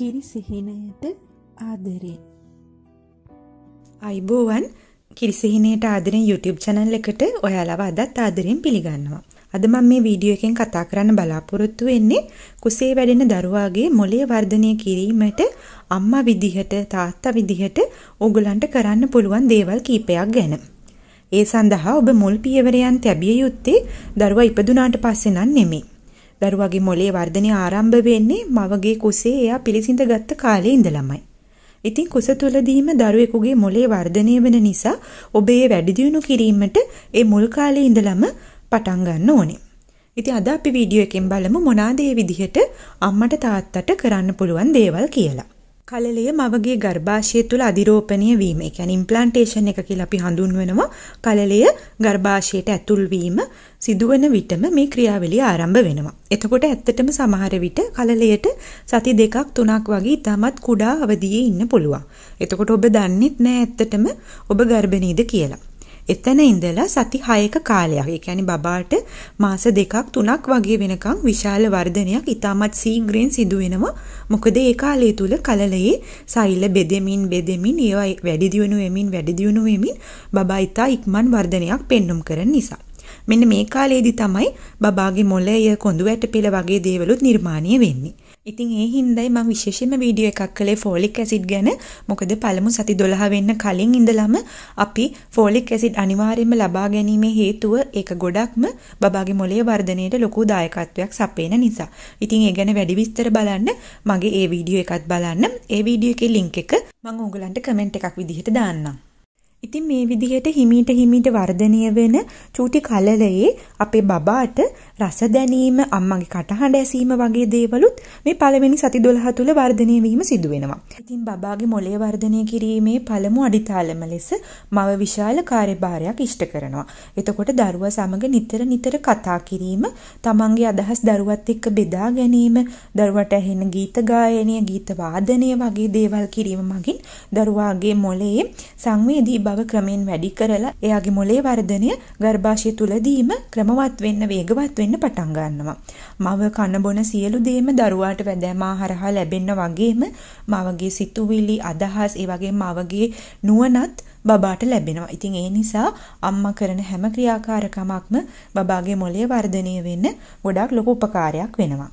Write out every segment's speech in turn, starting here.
කිරි සිහිනයට ආදරෙන්. අයිබෝවන් කිරිසිහිනයට ආදරෙන් YouTube චැනල් එකට ඔයාලව අදත් ආදරෙන් පිළිගන්නවා. අද මම මේ වීඩියෝ එකෙන් කතා කරන්න බලාපොරොත්තු වෙන්නේ කුසේ වැඩෙන දරුවාගේ මොළය වර්ධනය කිරීමට අම්මා විදිහට තාත්තා විදිහට ඕගලන්ට කරන්න පුළුවන් දේවල් කීපයක් ගැන. ඒ සඳහා ඔබ මුල් පියවරයන් තැබිය යුත්තේ දරුවා ඉපදුනාට පස්සේ නම් නෙමෙයි. දරුවාගේ මොළයේ වර්ධනය ආරම්භ වෙන්නේ මවගේ කුසේ එයා පිළිසිඳ ගත්ත කාලේ ඉඳලමයි. ඉතින් කුස තුලදීම දරුවෙකුගේ මොළේ වර්ධනය වෙන නිසා ඔබේ වැඩි දියුණු කිරීමට ඒ මුල් කාලේ ඉඳලම පටන් ගන්න ඕනේ. ඉතින් අද අපි වීඩියෝ එකෙන් බලමු මොනවාද මේ විදිහට අම්මට තාත්තට කරන්න පුළුවන් දේවල් කියලා. කලලය මවගේ ගර්භාෂය තුළ අධිරෝපණය වීම. ඒ කියන්නේ ඉම්ප්ලාන්ටේෂන් එක කියලා අපි හඳුන්වනවා. කලලය ගර්භාෂයට ඇතුල් වීම සිදුවන විටම මේ ක්‍රියාවලිය ආරම්භ වෙනවා. එතකොට ඇත්තටම සමහර විට කලලයට සති දෙකක් තුනක් වගේ ඉතාමත් කුඩා අවදියේ ඉන්න පුළුවන්. එතකොට ඔබ දන්නෙත් නෑ ඇත්තටම ඔබ ගර්භණීද කියලා. එතන ඉඳලා සති 6ක කාලයක්. ඒ කියන්නේ බබාට මාස දෙකක් තුනක් වගේ වෙනකන් විශාල වර්ධනයක් ඉතාමත් සීඝ්‍රයෙන් සිදු වෙනවා. මොකද ඒ කාලය තුල කලලයේ සෛල බෙදෙමින් බෙදෙමින් ඒවා වැඩි දියුණු වෙමින් වැඩි දියුණු වෙමින් බබා ඉතා ඉක්මන් වර්ධනයක් පෙන්눔 කරන නිසා. මෙන්න මේ කාලේදී තමයි බබාගේ මොළය, කොඳු වැටපිල වගේ දේවලුත් නිර්මාණය වෙන්නේ. ඉතින් ඒ හින්දායි මම විශේෂයෙන්ම වීඩියෝ එකක් කළේ ෆෝලික් ඇසිඩ් ගැන. මොකද පළමු සති 12 වෙන්න කලින් ඉඳලම අපි ෆෝලික් ඇසිඩ් අනිවාර්යයෙන්ම ලබා ගැනීමේ හේතුව ඒක ගොඩක්ම බබාගේ මොළයේ වර්ධනයට ලොකු දායකත්වයක් සපේන නිසා. ඉතින් ඒ ගැන වැඩි විස්තර බලන්න මගේ ඒ වීඩියෝ එකත් බලන්න. ඒ වීඩියෝ එකේ ලින්ක් එක මම උගලන්ට කමෙන්ට් එකක් විදිහට දාන්නම්. ඉතින් මේ විදිහට හිමීට හිමීට වර්ධනය වෙන චූටි කලලයේ අපේ බබාට රස දැනීම, අම්මගේ කටහඬ ඇසීම වගේ දේවලුත් මේ පළවෙනි සති 12 තුල වර්ධනය වීම සිදු වෙනවා. ඉතින් බබාගේ මොළය වර්ධනය කිරීමේ පළමු අඩිතාලම ලෙස මව විශාල කාර්යභාරයක් ඉෂ්ට කරනවා. එතකොට දරුවා සමග නිතර නිතර කතා කිරීම, තමන්ගේ අදහස් දරුවත් එක්ක බෙදා ගැනීම, දරුවට ඇහෙන ගීත ගායනය, ගීත වාදනය වගේ දේවල් කිරීම මගින් දරුවාගේ මොළයේ සංවේදී බව ක්‍රමෙන් වැඩි කරලා එයාගේ මොළයේ වර්ධනය ගර්භාෂය තුලදීම ක්‍රමවත් වෙන්න, වේගවත් වෙන්න වැටෙන්න පටන් ගන්නවා. මව කන බොන සියලු දේම දරුවාට වැදෑමා හරහා ලැබෙන්න වගේම මවගේ සිතුවිලි, අදහස්, ඒ වගේම මවගේ නුවණත් බබාට ලැබෙනවා. ඉතින් ඒ නිසා අම්මා කරන හැම ක්‍රියාකාරකමක්ම බබාගේ මොළයේ වර්ධනය වෙන්න ගොඩාක් ලොකු උපකාරයක් වෙනවා.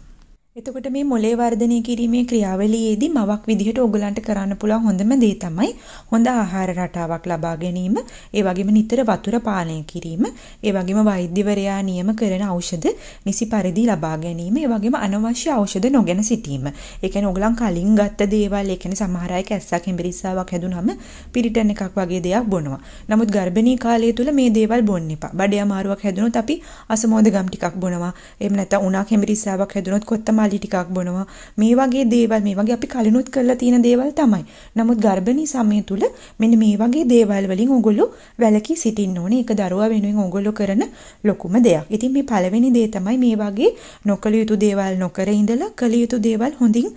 එතකොට මේ මොලේ වර්ධනය කිරීමේ ක්‍රියාවලියේදී මවක් විදිහට ඕගලන්ට කරන්න පුළුවන් හොඳම දේ තමයි හොඳ ආහාර රටාවක් ලබා ගැනීම, ඒ වගේම නිතර වතුර පානය කිරීම, ඒ වගේම වෛද්‍යවරයා නියම කරන ඖෂධ නිසි පරිදි ලබා ගැනීම, ඒ වගේම අනවශ්‍ය ඖෂධ නොගෙන සිටීම. ඒ කියන්නේ ඕගලන් කලින් ගත්ත දේවල්, ඒ කියන්නේ සමහර අය කැස්සක් හෙම්බිරිස්සාවක් හැදුනම පිරිටන් එකක් වගේ දෙයක් බොනවා. නමුත් ගර්භණී කාලය තුල මේ දේවල් බොන්න එපා. බඩේ අමාරුවක් හැදුනොත් අපි අසමෝද ගම් ටිකක් බොනවා. එහෙම නැත්නම් උණක් හෙම්බිරිස්සාවක් හැදුනොත් කොත්තමල් මාළි ටිකක් බොනවා. මේ වගේ දේවල් මේ වගේ අපි කලිනුත් කරලා තියෙන දේවල් තමයි. නමුත් ගර්භණී සමය තුල මෙන්න මේ වගේ දේවල් වලින් ඕගොල්ලෝ වැළකී සිටින්න ඕනේ. ඒක දරුවා වෙනුවෙන් ඕගොල්ලෝ කරන ලොකුම දෙයක්. ඉතින් මේ පළවෙනි දේ තමයි මේ වගේ නොකළ යුතු දේවල් නොකර ඉඳලා කළ යුතු දේවල් හොඳින්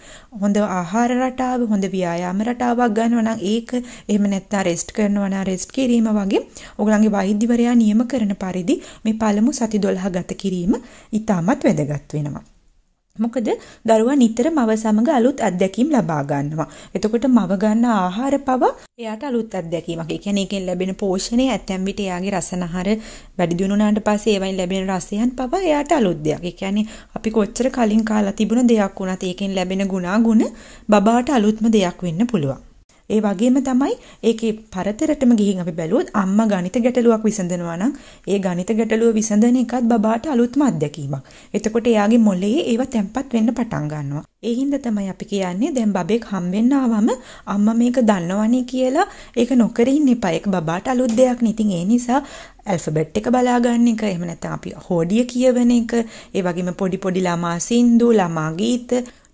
හොඳ ආහාර රටාව, හොඳ ව්‍යායාම රටාවක් ගන්නවා නම් ඒක එහෙම නැත්නම් රෙස්ට් කරනවා නම් රෙස්ට් කිරීම වගේ ඕගොල්ලන්ගේ වෛද්‍යවරයා නියම කරන පරිදි මේ පළමු සති 12 ගත කිරීම ඉතාමත් වැදගත් වෙනවා. මොකද දරුවා නිතර මව සමග අලුත් අත්දැකීම් ලබා ගන්නවා. එතකොට මව ගන්න ආහාර පව එයාට අලුත් අත්දැකීමක්. ඒ කියන්නේ ඒකෙන් ලැබෙන පෝෂණය ඇතැම් විට එයාගේ රසනහර වැඩි දියුණු වුණාට පස්සේ ඒවෙන් ලැබෙන රසයන් පව එයාට අලුත් දෙයක්. ඒ කියන්නේ අපි කොච්චර කලින් කාලා තිබුණ දෙයක් වුණත් ඒකෙන් ලැබෙන ගුණාගුණ බබාට අලුත්ම දෙයක් වෙන්න පුළුවන්. ඒ වගේම තමයි ඒකේ පරතරටම ගිහින් අපි බැලුවොත් අම්මා ගණිත ගැටලුවක් විසඳනවා නම් ඒ ගණිත ගැටලුව විසඳන එකත් බබාට අලුත්ම අත්දැකීමක්. එතකොට එයාගේ මොළයේ ඒව තැම්පත් වෙන්න පටන් ගන්නවා. ඒ හින්දා තමයි අපි කියන්නේ දැන් බබෙක් හම්බෙන්න ආවම අම්මා මේක දන්නවනේ කියලා ඒක නොකර ඉන්න එපා. ඒක බබාට අලුත් දෙයක් නේ. ඉතින් ඒ නිසා ඇල්ෆබෙට් එක බලාගන්න එක එහෙම නැත්නම් අපි හෝඩිය කියවන එක ඒ වගේම පොඩි පොඩි ළමා සින්දු ළමා ගීත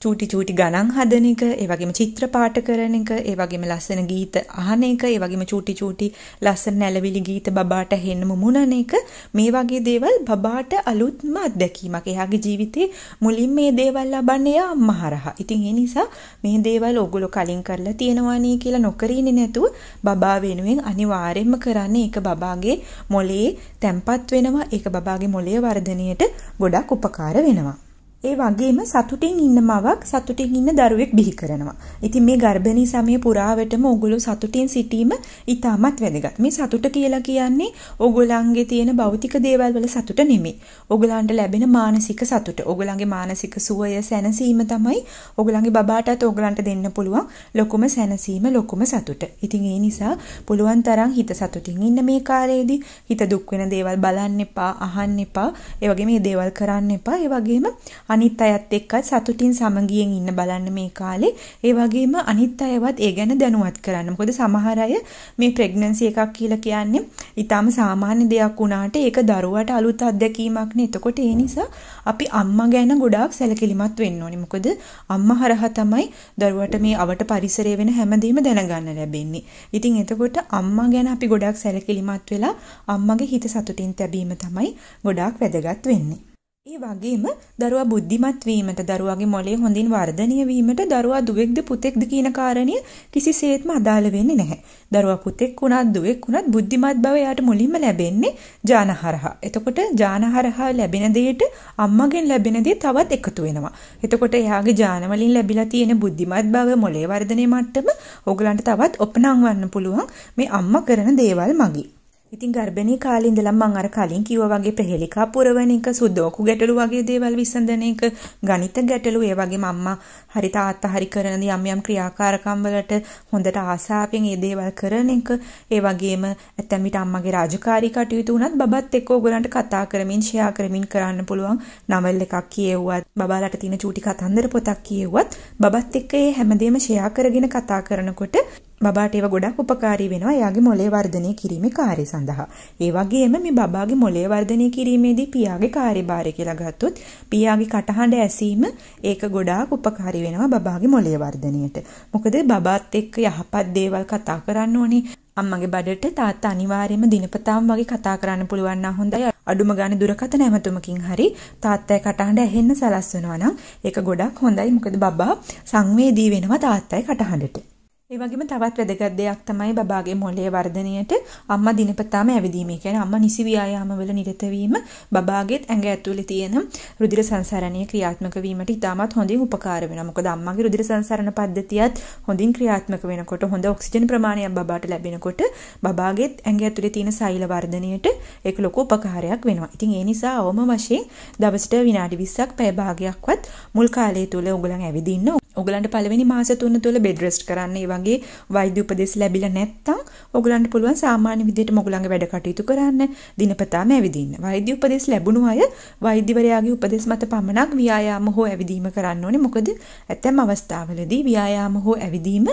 චූටි චූටි ගණන් හදන එක, ඒ වගේම චිත්‍ර පාඨ කරන එක, ඒ වගේම ලස්සන ගීත අහන එක, ඒ වගේම චූටි චූටි ලස්සන නැලවිලි ගීත බබාට හෙන්නම මුණන එක, මේ වගේ දේවල් බබාට අලුත්ම අත්දැකීමක්. එයාගේ ජීවිතේ මුලින් මේ දේවල් ලබන්නේ අම්මහරහා. ඉතින් ඒ නිසා මේ දේවල් ඕගොල්ලෝ කලින් කරලා තියෙනවානේ කියලා නොකරින්නේ නැතුව බබා වෙනුවෙන් අනිවාර්යයෙන්ම කරන්නේ ඒක බබාගේ මොලේ තැම්පත් වෙනවා. ඒක බබාගේ මොලේ වර්ධනයට ගොඩක් උපකාර වෙනවා. ඒ වගේම සතුටින් ඉන්න මවක් සතුටින් ඉන්න දරුවෙක් බිහි කරනවා. ඉතින් මේ ගර්භණී සමය පුරාවටම ඕගොල්ලෝ සතුටින් සිටීම ඉතාමත් වැදගත්. මේ සතුට කියලා කියන්නේ ඕගොල්ලන්ගේ තියෙන භෞතික දේවල් වල සතුට නෙමෙයි. ඕගොල්ලන්ට ලැබෙන මානසික සතුට. ඕගොල්ලන්ගේ මානසික සුවය සැනසීම තමයි ඕගොල්ලන්ගේ බබාටත් ඕගොල්ලන්ට දෙන්න පුළුවන් ලොකුම සැනසීම ලොකුම සතුට. ඉතින් ඒ නිසා පුළුවන් තරම් හිත සතුටින් ඉන්න මේ කාලයේදී හිත දුක් වෙන දේවල් බලන්න එපා, අහන්න එපා, ඒ වගේ මේ දේවල් කරන්න එපා. ඒ වගේම අනිත් අයත් එක්ක සතුටින් සමගියෙන් ඉන්න බලන්න මේ කාලේ. ඒ වගේම අනිත් අයවත් ඒ ගැන දැනුවත් කරන්න. මොකද සමහර අය මේ ප්‍රෙග්නන්සි එකක් කියලා කියන්නේ ඊටාම සාමාන්‍ය දෙයක් වුණාට ඒක දරුවාට අලුත් අත්දැකීමක් නේ. එතකොට ඒ නිසා අපි අම්මා ගැන ගොඩාක් සැලකිලිමත් වෙන්න ඕනේ. මොකද අම්මා හරහා තමයි දරුවාට මේ අවට පරිසරය වෙන හැමදේම දැනගන්න ලැබෙන්නේ. ඉතින් එතකොට අම්මා ගැන අපි ගොඩාක් සැලකිලිමත් වෙලා අම්මගේ හිත සතුටින් තැබීම තමයි ගොඩාක් වැදගත් වෙන්නේ. ඒ වගේම දරුවා බුද්ධිමත් වීමට දරුවාගේ මොළේ හොඳින් වර්ධනය වීමට දරුවා දුවෙක්ද පුතෙක්ද කියන කාරණය කිසිසේත්ම අදාළ වෙන්නේ නැහැ. දරුවා පුතෙක් වුණත් දුවෙක් වුණත් බුද්ධිමත් බව එයාට මුලින්ම ලැබෙන්නේ ඥානහරහා. එතකොට ඥානහරහා ලැබෙන දෙයට අම්මගෙන් ලැබෙන දේ තවත් එකතු වෙනවා. එතකොට එයාගේ ඥාන වලින් ලැබිලා තියෙන බුද්ධිමත් බව මොළේ වර්ධනය මට්ටම ඕගලන්ට තවත් ඔපනංවන්න පුළුවන් මේ අම්මා කරන දේවල් මගින්. ඉතින් ගර්භණී කාලේ ඉඳලම මම අර කලින් කිව්වා වගේ ප්‍රහෙලිකා පුරවන එක සුඩෝකු ගැටලු වගේ දේවල් විසඳන එක ගණිත ගැටලු ඒ වගේම අම්මා හරි තාත්තා හරි කරන යම් යම් ක්‍රියාකාරකම් වලට හොඳට ආසාවෙන් මේ දේවල් කරන එක ඒ වගේම ඇත්තම් විට අම්මගේ රාජකාරී කටයුතු උනත් බබත් එක්ක ඕගොල්ලන්ට කතා කරමින් ෂෙයා කරමින් කරන්න පුළුවන් නවල් එකක් කියෙව්වත් බබාලට තියෙන චූටි කතන්දර පොතක් කියෙව්වත් බබත් එක්ක මේ හැමදේම ෂෙයා කරගෙන කතා කරනකොට බබාට ඒවා ගොඩක් උපකාරී වෙනවා එයාගේ මොළය වර්ධනය කිරීමේ කාර්ය සඳහා. ඒ වගේම මේ බබාගේ මොළය වර්ධනය කිරීමේදී පියාගේ කාර්යභාරය කියලා ගත්තොත් පියාගේ කටහඬ ඇසීම ඒක ගොඩාක් උපකාරී වෙනවා බබාගේ මොළය වර්ධනයට. මොකද බබාත් එක්ක යහපත් දේවල් කතා කරන්න ඕනේ. අම්මගේ බඩට තාත්තා අනිවාර්යයෙන්ම දිනපතාම වගේ කතා කරන්න පුළුවන් නම් හොඳයි. අඩුම ගානේ දුරකථන ඇමතුමකින් හරි තාත්තයි කටහඬ ඇහෙන්න සලස්වනවා නම් ඒක ගොඩක් හොඳයි. මොකද බබා සංවේදී වෙනවා තාත්තයි කටහඬට. ඒ වගේම තවත් වැදගත් දෙයක් තමයි බබාගේ මොළයේ වර්ධනයට අම්මා දිනපතාම ඇවිදීම. ඒ කියන්නේ අම්මා නිසි ව්‍යායාමවල නිරත වීම බබාගේ ඇඟ ඇතුලේ තියෙන රුධිර සංසරණය ක්‍රියාත්මක වීමට ඉතාමත් හොඳින් උපකාර වෙනවා. මොකද අම්මාගේ රුධිර සංසරණ පද්ධතියත් හොඳින් ක්‍රියාත්මක වෙනකොට හොඳ ඔක්සිජන් ප්‍රමාණයක් බබාට ලැබෙනකොට බබාගේ ඇඟ ඇතුලේ තියෙන සෛල වර්ධනයට ඒක ලොකු උපකාරයක් වෙනවා. ඉතින් ඒ නිසා අවම වශයෙන් දවසට විනාඩි 20ක් පැය භාගයක්වත් මුල් කාලය තුල උගලන් ඇවිදින්න ඔයගලන්ට පළවෙනි මාස 3 තුළ බෙඩ් රෙස්ට් කරන්න ඒ වගේ වෛද්‍ය උපදෙස් ලැබිලා නැත්නම් ඔයගලන්ට පුළුවන් සාමාන්‍ය විදිහටම ඔයගලගේ වැඩ කටයුතු කරන්න දිනපතාම ඇවිදින්න. වෛද්‍ය උපදෙස් ලැබුණු අය වෛද්‍යවරයාගේ උපදෙස් මත පමණක් ව්‍යායාම හෝ ඇවිදීම කරන්න ඕනේ. මොකද ඇතැම් අවස්ථාවලදී ව්‍යායාම හෝ ඇවිදීම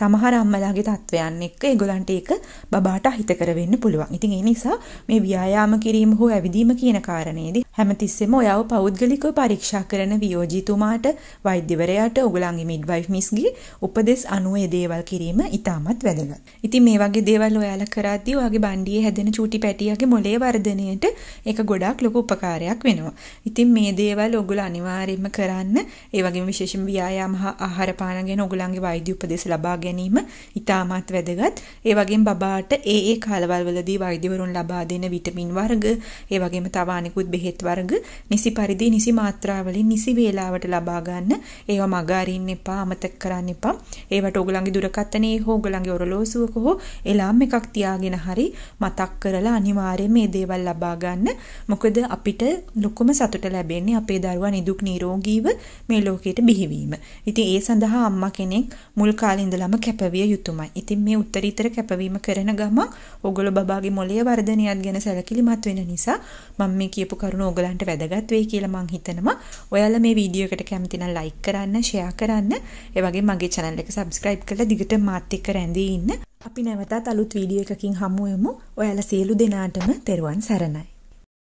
සමහර අම්මලාගේ තත්ත්වයන් එක්ක ඒගොල්ලන්ට ඒක බබාට අහිතකර වෙන්න පුළුවන්. ඉතින් ඒ නිසා මේ ව්‍යායාම කිරීම හෝ ඇවිදීම කියන කාරණේදී හැමතිස්සෙම ඔයාව පෞද්ගලිකව පරීක්ෂා කරන වියෝජිතුමාට වෛද්‍යවරයාට ඔගොල්ලන්ගේ ඔයාලගේ මිඩ්වයිෆ් මිස්ගේ උපදෙස් අනුව ඒ දේවල් කිරීම ඉතාමත් වැදගත්. ඉතින් මේ වගේ දේවල් ඔයාලා කරද්දී ඔයාගේ බණ්ඩියේ හැදෙන චූටි පැටියාගේ මොලේ වර්ධනයට ඒක ගොඩාක් ලොකු උපකාරයක් වෙනවා. ඉතින් මේ දේවල් ඔයගොල්ලෝ අනිවාර්යයෙන්ම කරන්න. ඒ වගේම විශේෂම ව්‍යායාම හා ආහාර පාන ගැන ඔයගොල්ලන්ගේ වෛද්‍ය උපදෙස් ලබා ගැනීම ඉතාමත් වැදගත්. ඒ වගේම බබාට ඒ ඒ කාලවල වලදී වෛද්‍යවරුන් ලබා දෙන විටමින් වර්ග, ඒ වගේම තව අනෙකුත් බෙහෙත් වර්ග නිසි පරිදි නිසි මාත්‍රාවලින් නිසි වේලාවට ලබා ගන්න ඒවා මග අයින් එපා අමතක කරන්න එපා. ඒවට ඕගොල්ලන්ගේ දුරකථනයේ හෝ ඕගොල්ලන්ගේ ඔරලෝසුවක හෝ එලාම් එකක් තියාගෙන හරි මතක් කරලා අනිවාර්යයෙන් මේ දේවල් ලබා ගන්න. මොකද අපිට ලොකුම සතුට ලැබෙන්නේ අපේ දරුවා නිදුක් නිරෝගීව මේ ලෝකයට බිහිවීම. ඉතින් ඒ සඳහා අම්මා කෙනෙක් මුල් කාලේ ඉඳලම කැපවිය යුතුමයි. ඉතින් මේ උත්තරීතර කැපවීම කරන ගමන් ඕගොල්ලෝ බබාගේ මොළයේ වර්ධනයත් ගැන සැලකිලිමත් වෙන නිසා මම මේ කියපු කරුණ ඕගලන්ට වැදගත් වෙයි කියලා මං හිතනවා. ඔයාලා මේ වීඩියෝ එකට කැමති නම් ලයික් කරන්න, ෂෙයා කරන්න කරන්න ඒ වගේ මගේ channel එක subscribe කරලා දිගට මාත් එක්ක රැඳී ඉන්න අපි නැවතත් අලුත් වීඩියෝ එකකින් හමු වෙමු ඔයාලා සියලු දෙනාටම තෙරුවන් සරණයි